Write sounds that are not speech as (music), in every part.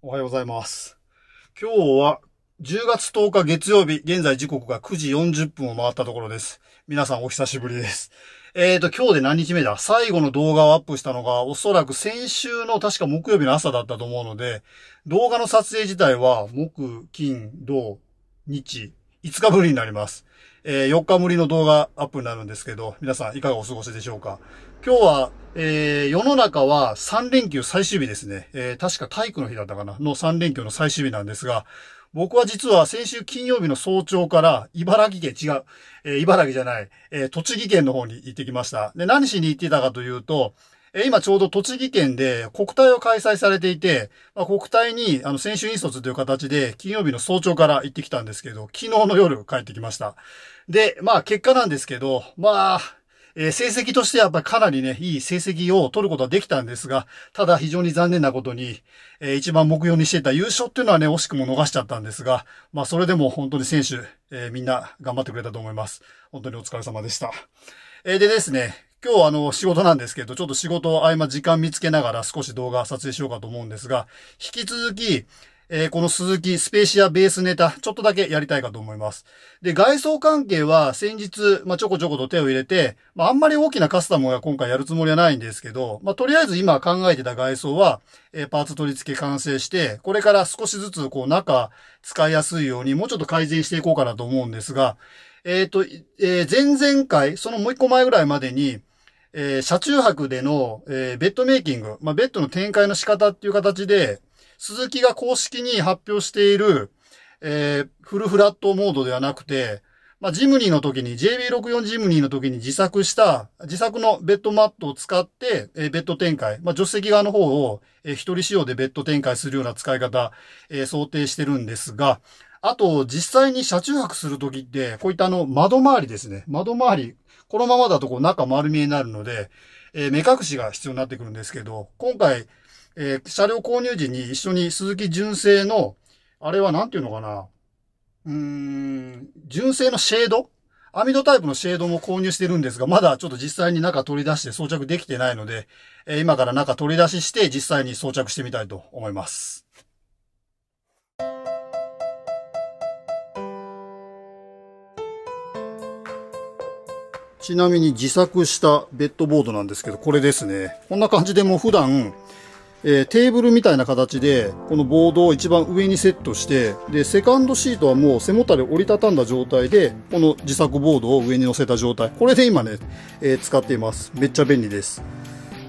おはようございます。今日は10月10日月曜日、現在時刻が9時40分を回ったところです。皆さんお久しぶりです。えーと、今日で何日目だ最後の動画をアップしたのが、おそらく先週の確か木曜日の朝だったと思うので、動画の撮影自体は木、金、土、日、5日ぶりになります。えー、4日ぶりの動画アップになるんですけど、皆さんいかがお過ごしでしょうか今日は、えー、世の中は3連休最終日ですね。えー、確か体育の日だったかなの3連休の最終日なんですが、僕は実は先週金曜日の早朝から茨城県、違う、えー、茨城じゃない、えー、栃木県の方に行ってきました。で、何しに行ってたかというと、え今ちょうど栃木県で国体を開催されていて、まあ、国体にあの選手引率という形で金曜日の早朝から行ってきたんですけど、昨日の夜帰ってきました。で、まあ結果なんですけど、まあ、えー、成績としてやっぱりかなりね、いい成績を取ることはできたんですが、ただ非常に残念なことに、えー、一番目標にしていた優勝っていうのはね、惜しくも逃しちゃったんですが、まあそれでも本当に選手、えー、みんな頑張ってくれたと思います。本当にお疲れ様でした。えー、でですね、今日あの仕事なんですけど、ちょっと仕事合間時間見つけながら少し動画撮影しようかと思うんですが、引き続き、えー、この鈴木スペーシアベースネタ、ちょっとだけやりたいかと思います。で、外装関係は先日、まあ、ちょこちょこと手を入れて、まあ、あんまり大きなカスタムは今回やるつもりはないんですけど、まあ、とりあえず今考えてた外装は、えー、パーツ取り付け完成して、これから少しずつこう中使いやすいようにもうちょっと改善していこうかなと思うんですが、えっ、ー、と、えー、前々回、そのもう一個前ぐらいまでに、えー、車中泊での、えー、ベッドメイキング、まあ、ベッドの展開の仕方っていう形で、鈴木が公式に発表している、えー、フルフラットモードではなくて、まあ、ジムニーの時に、JB64 ジムニーの時に自作した、自作のベッドマットを使って、えー、ベッド展開、まあ、助手席側の方を、えー、一人仕様でベッド展開するような使い方、えー、想定してるんですが、あと、実際に車中泊するときって、こういったあの、窓周りですね。窓周り、このままだとこう中丸見えになるので、えー、目隠しが必要になってくるんですけど、今回、えー、車両購入時に一緒に鈴木純正の、あれは何ていうのかな、うーん、純正のシェード網戸タイプのシェードも購入してるんですが、まだちょっと実際に中取り出して装着できてないので、えー、今から中取り出しして実際に装着してみたいと思います。ちなみに自作したベッドボードなんですけど、これですね。こんな感じでもう普段、えー、テーブルみたいな形で、このボードを一番上にセットして、で、セカンドシートはもう背もたれ折りたたんだ状態で、この自作ボードを上に乗せた状態。これで今ね、えー、使っています。めっちゃ便利です。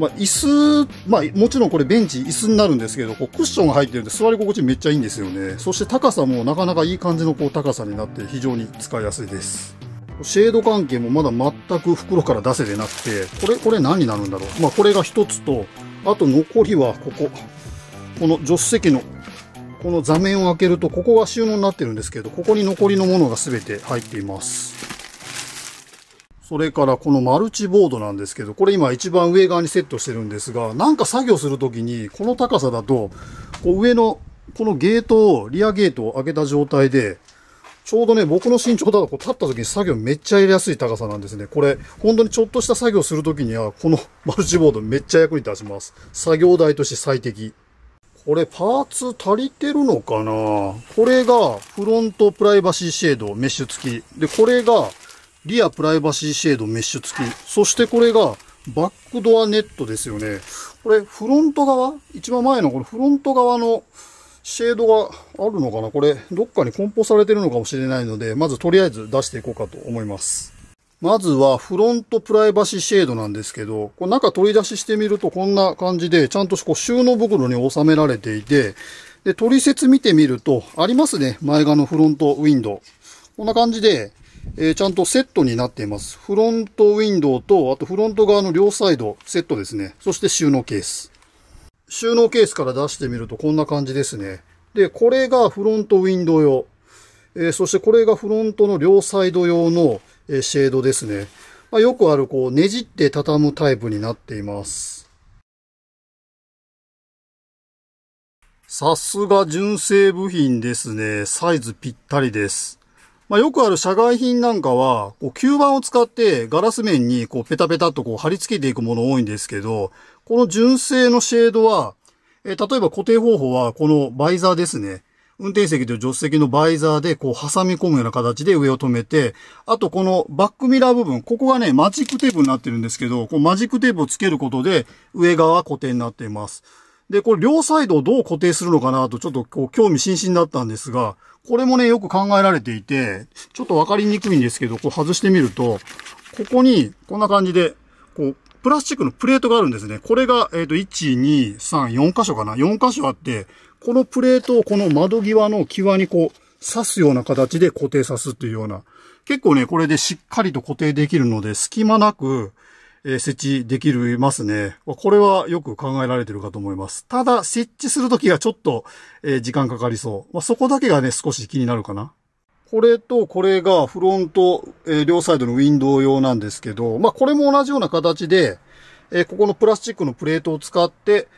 まあ、椅子、まあ、もちろんこれベンチ、椅子になるんですけど、こうクッションが入ってるんで座り心地めっちゃいいんですよね。そして高さもなかなかいい感じのこう高さになって非常に使いやすいです。シェード関係もまだ全く袋から出せてなくて、これ、これ何になるんだろう。まあ、これが一つと、あと残りはここ。この助手席の、この座面を開けると、ここが収納になってるんですけど、ここに残りのものが全て入っています。それからこのマルチボードなんですけど、これ今一番上側にセットしてるんですが、なんか作業するときに、この高さだと、こう上のこのゲートを、リアゲートを開けた状態で、ちょうどね、僕の身長だとこう立った時に作業めっちゃやりやすい高さなんですね。これ、本当にちょっとした作業する時には、この (laughs) マルチボードめっちゃ役に立ちます。作業台として最適。これパーツ足りてるのかなこれがフロントプライバシーシェードメッシュ付き。で、これがリアプライバシーシェードメッシュ付き。そしてこれがバックドアネットですよね。これフロント側一番前のこのフロント側のシェードがあるのかなこれ、どっかに梱包されてるのかもしれないので、まずとりあえず出していこうかと思います。まずはフロントプライバシーシェードなんですけど、これ中取り出ししてみるとこんな感じで、ちゃんとこう収納袋に収められていて、で、取説見てみると、ありますね。前側のフロントウィンドウ。こんな感じで、えー、ちゃんとセットになっています。フロントウィンドウと、あとフロント側の両サイドセットですね。そして収納ケース。収納ケースから出してみるとこんな感じですね。で、これがフロントウィンドウ用。えー、そしてこれがフロントの両サイド用の、えー、シェードですね。まあ、よくある、こう、ねじって畳むタイプになっています。さすが純正部品ですね。サイズぴったりです。まあ、よくある社外品なんかは、こう吸盤を使ってガラス面にこうペタペタとこう貼り付けていくもの多いんですけど、この純正のシェードは、えー、例えば固定方法は、このバイザーですね。運転席と助手席のバイザーで、こう、挟み込むような形で上を止めて、あとこのバックミラー部分、ここがね、マジックテープになってるんですけど、こうマジックテープをつけることで、上側は固定になっています。で、これ両サイドをどう固定するのかなと、ちょっとこう、興味津々だったんですが、これもね、よく考えられていて、ちょっとわかりにくいんですけど、こう外してみると、ここに、こんな感じで、こう、プラスチックのプレートがあるんですね。これが、えっ、ー、と、1、2、3、4箇所かな。4箇所あって、このプレートをこの窓際の際にこう、刺すような形で固定さすっていうような。結構ね、これでしっかりと固定できるので、隙間なく、え設置できますね。これはよく考えられてるかと思います。ただ、設置するときがちょっと、え時間かかりそう。まあ、そこだけがね、少し気になるかな。これとこれがフロント、えー、両サイドのウィンドウ用なんですけど、まあこれも同じような形で、えー、ここのプラスチックのプレートを使って、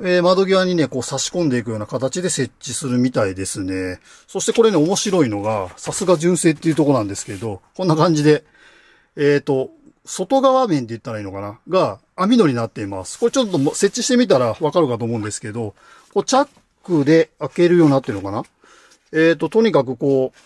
えー、窓際にね、こう差し込んでいくような形で設置するみたいですね。そしてこれね、面白いのが、さすが純正っていうとこなんですけど、こんな感じで、えっ、ー、と、外側面で言ったらいいのかなが、網戸になっています。これちょっと設置してみたらわかるかと思うんですけど、こうチャックで開けるようになってるのかなえっ、ー、と、とにかくこう、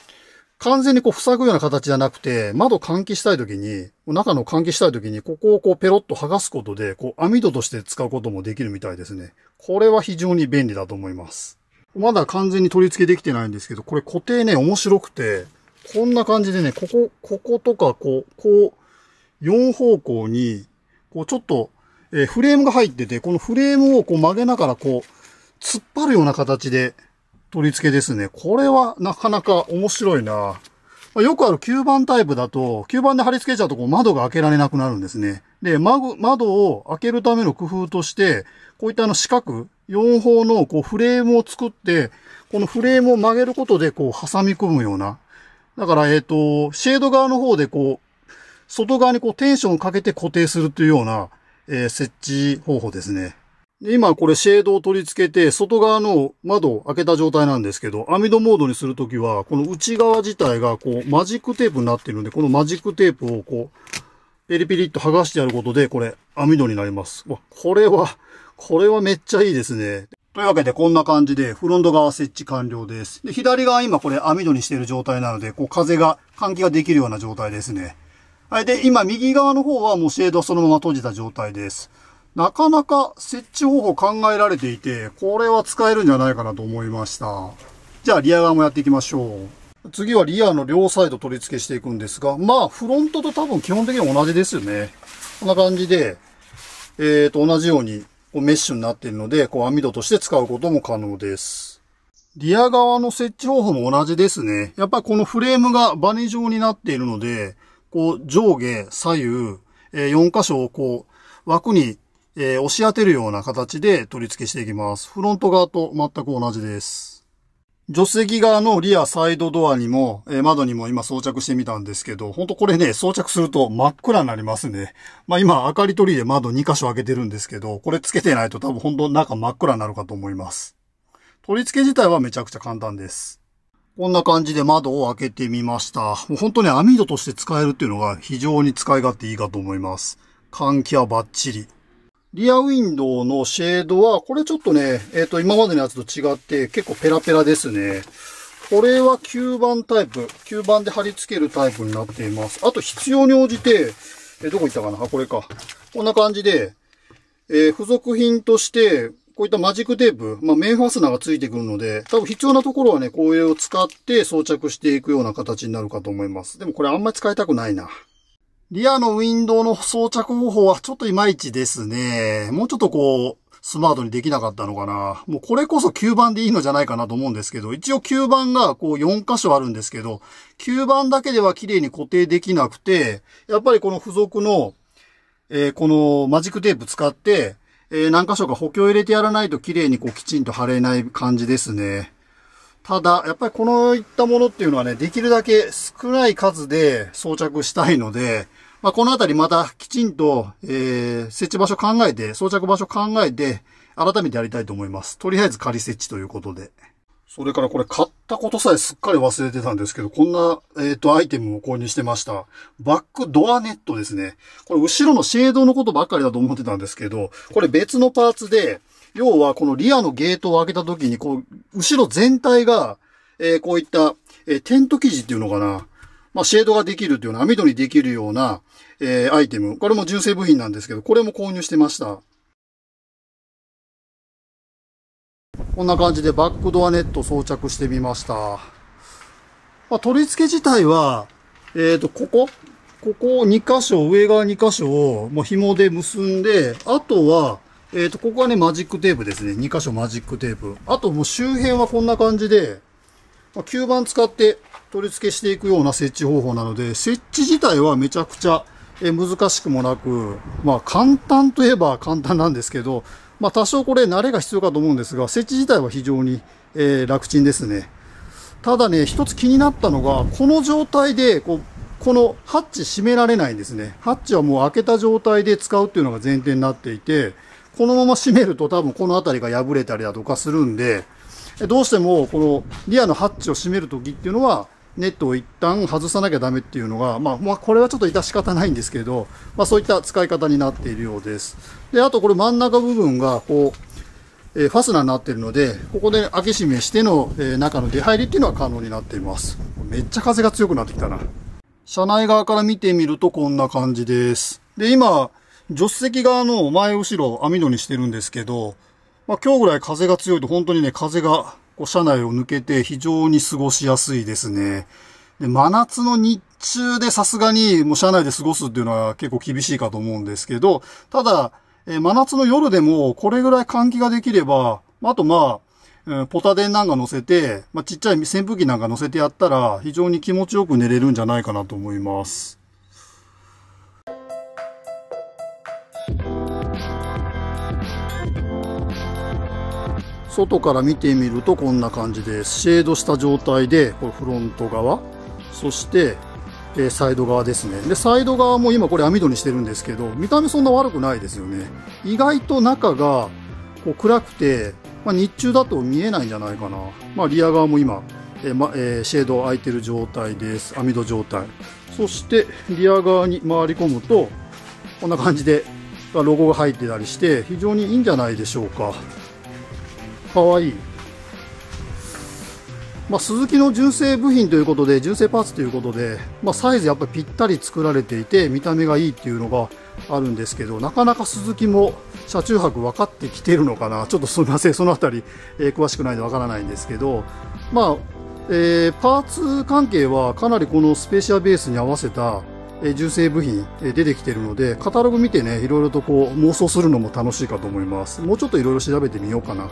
完全にこう塞ぐような形じゃなくて、窓換気したいときに、中の換気したいときに、ここをこうペロッと剥がすことで、こう網戸として使うこともできるみたいですね。これは非常に便利だと思います。まだ完全に取り付けできてないんですけど、これ固定ね、面白くて、こんな感じでね、ここ、こことか、こう、こう、4方向に、こうちょっと、えー、フレームが入ってて、このフレームをこう曲げながら、こう、突っ張るような形で、取り付けですね。これはなかなか面白いな。まあ、よくある吸盤タイプだと、吸盤で貼り付けちゃうとこう窓が開けられなくなるんですね。で、窓を開けるための工夫として、こういったあの四角、4方のこうフレームを作って、このフレームを曲げることでこう挟み込むような。だから、えっ、と、シェード側の方でこう、外側にこうテンションをかけて固定するというような、えー、設置方法ですね。で、今これシェードを取り付けて、外側の窓を開けた状態なんですけど、網戸モードにするときは、この内側自体がこうマジックテープになっているので、このマジックテープをこう、ペリペリっと剥がしてやることで、これ網戸になります。わ、これは、これはめっちゃいいですね。というわけで、こんな感じで、フロント側設置完了です。で、左側今これ網戸にしている状態なので、こう風が、換気ができるような状態ですね。はい、で、今右側の方はもうシェードはそのまま閉じた状態です。なかなか設置方法考えられていて、これは使えるんじゃないかなと思いました。じゃあリア側もやっていきましょう。次はリアの両サイド取り付けしていくんですが、まあフロントと多分基本的に同じですよね。こんな感じで、えーと同じようにこうメッシュになっているので、こう網戸として使うことも可能です。リア側の設置方法も同じですね。やっぱりこのフレームがバネ状になっているので、こう上下左右、えー、4箇所をこう枠にえー、押し当てるような形で取り付けしていきます。フロント側と全く同じです。助手席側のリアサイドドアにも、えー、窓にも今装着してみたんですけど、ほんとこれね、装着すると真っ暗になりますね。まあ今、明かり取りで窓2箇所開けてるんですけど、これ付けてないと多分ほんと中真っ暗になるかと思います。取り付け自体はめちゃくちゃ簡単です。こんな感じで窓を開けてみました。もう本当に網戸として使えるっていうのが非常に使い勝手いいかと思います。換気はバッチリ。リアウィンドウのシェードは、これちょっとね、えっ、ー、と、今までのやつと違って、結構ペラペラですね。これは吸盤タイプ。吸盤で貼り付けるタイプになっています。あと必要に応じて、えー、どこ行ったかなあ、これか。こんな感じで、えー、付属品として、こういったマジックテープ、まあ、メンファスナーが付いてくるので、多分必要なところはね、こういうを使って装着していくような形になるかと思います。でもこれあんまり使いたくないな。リアのウィンドウの装着方法はちょっといまいちですね。もうちょっとこう、スマートにできなかったのかな。もうこれこそ吸盤でいいのじゃないかなと思うんですけど、一応吸盤がこう4箇所あるんですけど、吸盤だけでは綺麗に固定できなくて、やっぱりこの付属の、えー、このマジックテープ使って、えー、何箇所か補強入れてやらないと綺麗にこうきちんと貼れない感じですね。ただ、やっぱりこのいったものっていうのはね、できるだけ少ない数で装着したいので、まあ、このあたりまたきちんと、えー、設置場所考えて、装着場所考えて、改めてやりたいと思います。とりあえず仮設置ということで。それからこれ買ったことさえすっかり忘れてたんですけど、こんな、えっ、ー、と、アイテムを購入してました。バックドアネットですね。これ後ろのシェードのことばっかりだと思ってたんですけど、これ別のパーツで、要はこのリアのゲートを開けた時に、こう、後ろ全体が、えー、こういった、えー、テント生地っていうのかな。まあ、シェードができるというような、網戸にできるような、えー、アイテム。これも純正部品なんですけど、これも購入してました。こんな感じでバックドアネット装着してみました。まあ、取り付け自体は、えっ、ー、と、ここここ2箇所、上側2箇所をもう紐で結んで、あとは、えっ、ー、と、ここはね、マジックテープですね。2箇所マジックテープ。あともう周辺はこんな感じで、まあ、吸盤使って取り付けしていくような設置方法なので、設置自体はめちゃくちゃ難しくもなく、まあ簡単といえば簡単なんですけど、まあ多少これ慣れが必要かと思うんですが、設置自体は非常に、えー、楽ちんですね。ただね、一つ気になったのが、この状態でこう、このハッチ閉められないんですね。ハッチはもう開けた状態で使うっていうのが前提になっていて、このまま閉めると多分この辺りが破れたりだとかするんで、どうしてもこのリアのハッチを閉めるときっていうのは、ネットを一旦外さなきゃダメっていうのが、まあ、まあ、これはちょっと致し方ないんですけど、まあ、そういった使い方になっているようです。で、あとこれ真ん中部分が、こう、えー、ファスナーになっているので、ここで開け閉めしての、えー、中の出入りっていうのは可能になっています。めっちゃ風が強くなってきたな。車内側から見てみるとこんな感じです。で、今、助手席側の前後ろ網戸にしてるんですけど、まあ、今日ぐらい風が強いと本当にね、風がこう車内を抜けて非常に過ごしやすいですね。で、真夏の日中でさすがにもう車内で過ごすっていうのは結構厳しいかと思うんですけど、ただ、え真夏の夜でもこれぐらい換気ができれば、あとまあ、ポタ電なんか乗せて、まあ、ちっちゃい扇風機なんか乗せてやったら非常に気持ちよく寝れるんじゃないかなと思います。外から見てみるとこんな感じですシェードした状態でこれフロント側そしてえサイド側ですね。で、サイド側も今これ網戸にしてるんですけど、見た目そんな悪くないですよね。意外と中がこう暗くて、まあ、日中だと見えないんじゃないかな。まあ、リア側も今、えまえー、シェード開いてる状態です。網戸状態。そして、リア側に回り込むと、こんな感じで、ロゴが入ってたりして、非常にいいんじゃないでしょうか。かわいい、まあ、鈴木の純正部品ということで純正パーツということで、まあ、サイズやっぱりぴったり作られていて見た目がいいっていうのがあるんですけどなかなか鈴木も車中泊分かってきてるのかなちょっとすみませんその辺り、えー、詳しくないので分からないんですけどまあ、えー、パーツ関係はかなりこのスペーシアベースに合わせたえ純正部品、え出てきてるので、カタログ見てね、いろいろとこう妄想するのも楽しいかと思います。もうちょっといろいろ調べてみようかな。